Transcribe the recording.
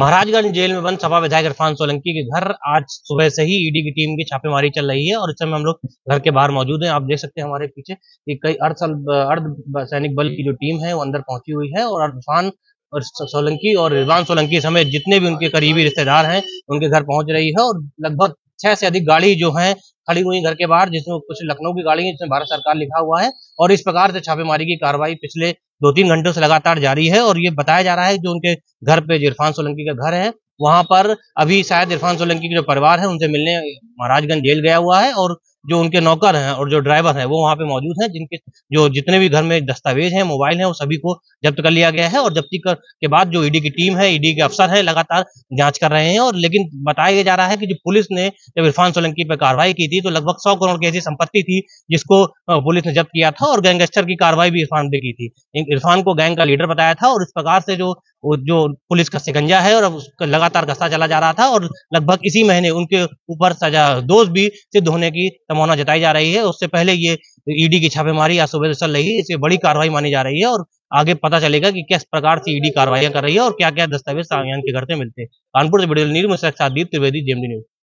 Maharajganj jail में बंद सपा विधायक इरफान सोलंकी के घर आज सुबह से ही ईडी की टीम की छापेमारी चल रही है और इस समय हम लोग घर के बाहर मौजूद हैं आप देख सकते हैं हमारे पीछे कि कई अर्ध अर्ध सैनिक बल की जो टीम है वो अंदर पहुंची हुई है और इरफान और सोलंकी और रिजवान सोलंकी समेत जितने भी उनके करीबी रिश्तेदार हैं उनके घर पहुंच रही है और लगभग छह से अधिक गाड़ी जो है खड़ी हुई घर के बाहर जिसमें कुछ लखनऊ की गाड़ी है जिसमें भारत सरकार लिखा हुआ है और इस प्रकार से छापेमारी की कार्रवाई पिछले दो तीन घंटों से लगातार जारी है और ये बताया जा रहा है जो उनके घर पे जो इरफान सोलंकी का घर है वहां पर अभी शायद इरफान सोलंकी के जो परिवार है उनसे मिलने महाराजगंज जेल गया हुआ है और जो उनके नौकर हैं और जो ड्राइवर हैं वो वहाँ पे मौजूद हैं जिनके जो जितने भी घर में दस्तावेज हैं मोबाइल हैं वो सभी को जब्त कर लिया गया है और जब्ती कर के बाद जो ईडी e की टीम है ईडी e के अफसर हैं लगातार जांच कर रहे हैं और लेकिन बताया जा रहा है कि जो पुलिस ने जब इरफान सोलंकी पर कार्रवाई की थी तो लगभग सौ करोड़ की ऐसी संपत्ति थी जिसको पुलिस ने जब्त किया था और गैंगस्टर की कार्रवाई भी इरफान पे की थी इरफान को गैंग का लीडर बताया था और इस प्रकार से जो जो पुलिस का शिकंजा है और उसका लगातार घसा चला जा रहा था और लगभग इसी महीने उनके ऊपर सजा दोष भी सिद्ध होने की संभावना जताई जा रही है उससे पहले ये ईडी e की छापेमारी आज सुबह से चल रही है इसे बड़ी कार्रवाई मानी जा रही है और आगे पता चलेगा कि किस प्रकार से ईडी e कार्रवाई कर रही है और क्या क्या दस्तावेज सामयान के घर से मिलते हैं कानपुर से वीडियो न्यूज में सादीप त्रिवेदी जेएमडी न्यूज